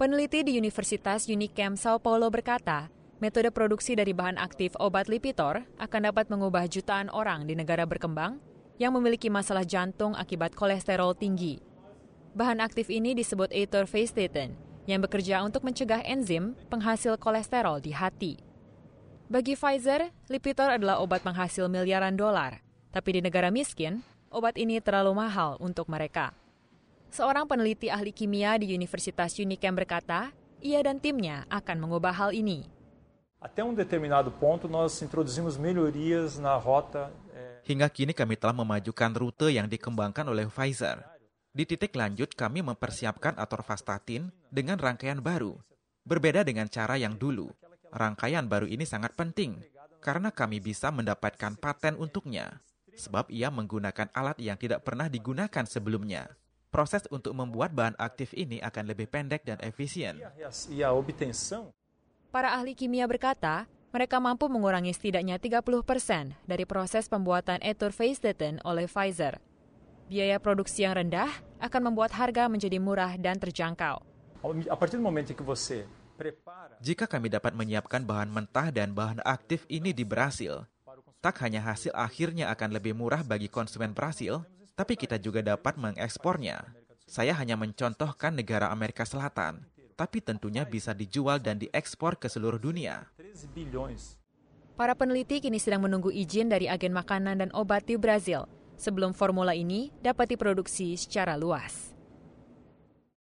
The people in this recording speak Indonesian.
Peneliti di Universitas Unicam Sao Paulo berkata, metode produksi dari bahan aktif obat Lipitor akan dapat mengubah jutaan orang di negara berkembang yang memiliki masalah jantung akibat kolesterol tinggi. Bahan aktif ini disebut atorvastatin, yang bekerja untuk mencegah enzim penghasil kolesterol di hati. Bagi Pfizer, Lipitor adalah obat penghasil miliaran dolar, tapi di negara miskin, obat ini terlalu mahal untuk mereka. Seorang peneliti ahli kimia di Universitas Unicam berkata, ia dan timnya akan mengubah hal ini. Um eh, Hingga kini kami telah memajukan rute yang dikembangkan oleh Pfizer. Di titik lanjut kami mempersiapkan atorvastatin dengan rangkaian baru, berbeda dengan cara yang dulu. Rangkaian baru ini sangat penting karena kami bisa mendapatkan paten untuknya, sebab ia menggunakan alat yang tidak pernah digunakan sebelumnya proses untuk membuat bahan aktif ini akan lebih pendek dan efisien. E e Para ahli kimia berkata, mereka mampu mengurangi setidaknya 30 persen dari proses pembuatan eturfeistetin oleh Pfizer. Biaya produksi yang rendah akan membuat harga menjadi murah dan terjangkau. Jika kami dapat menyiapkan bahan mentah dan bahan aktif ini di Brasil, tak hanya hasil akhirnya akan lebih murah bagi konsumen Brasil, tapi kita juga dapat mengekspornya. Saya hanya mencontohkan negara Amerika Selatan, tapi tentunya bisa dijual dan diekspor ke seluruh dunia. Para peneliti kini sedang menunggu izin dari agen makanan dan obat di Brazil sebelum formula ini dapat diproduksi secara luas.